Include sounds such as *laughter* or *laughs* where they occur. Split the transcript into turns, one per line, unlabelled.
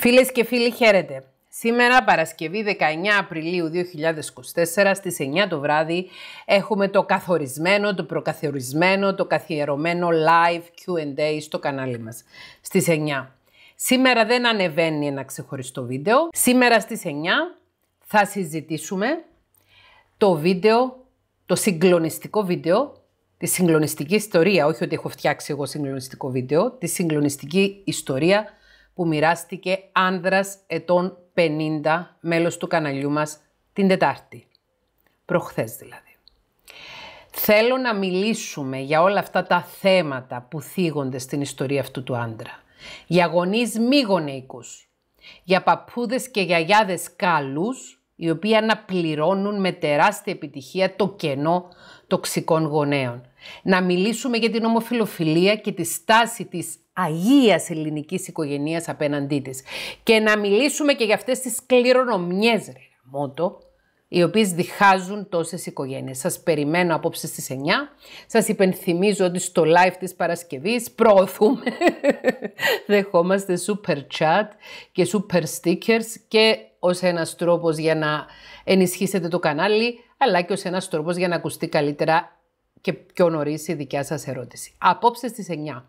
Φίλες και φίλοι, χαίρετε. Σήμερα, Παρασκευή 19 Απριλίου 2024, στις 9 το βράδυ, έχουμε το καθορισμένο, το προκαθορισμένο, το καθιερωμένο live Q&A στο κανάλι μας. Στις 9. Σήμερα δεν ανεβαίνει ένα ξεχωριστό βίντεο. Σήμερα στις 9 θα συζητήσουμε το βίντεο, το συγκλονιστικό βίντεο τη συγκλονιστική ιστορία, όχι ότι έχω φτιάξει εγώ συγκλονιστικό βίντεο, τη συγκλονιστική ιστορία που μοιράστηκε άνδρας ετών 50, μέλος του καναλιού μας, την Τετάρτη. Προχθές δηλαδή. Θέλω να μιλήσουμε για όλα αυτά τα θέματα που θίγονται στην ιστορία αυτού του άντρα. Για γονείς μη γονεϊκούς, για παππούδες και γιαγιάδες καλούς οι οποίοι αναπληρώνουν με τεράστια επιτυχία το κενό τοξικών γονέων. Να μιλήσουμε για την ομοφιλοφιλία και τη στάση της αγίας ελληνικής οικογενείας απέναντί της. Και να μιλήσουμε και για αυτές τις κληρονομιές, ρε μότο, οι οποίες διχάζουν τόσες οικογένειες. Σας περιμένω απόψε στις 9. Σας υπενθυμίζω ότι στο live της Παρασκευής προωθούμε, *laughs* δεχόμαστε super chat και super stickers και ως ένας τρόπος για να ενισχύσετε το κανάλι, αλλά και ως ένας τρόπος για να ακουστεί καλύτερα και πιο νωρίς η δικιά σας ερώτηση. Απόψε στις 9.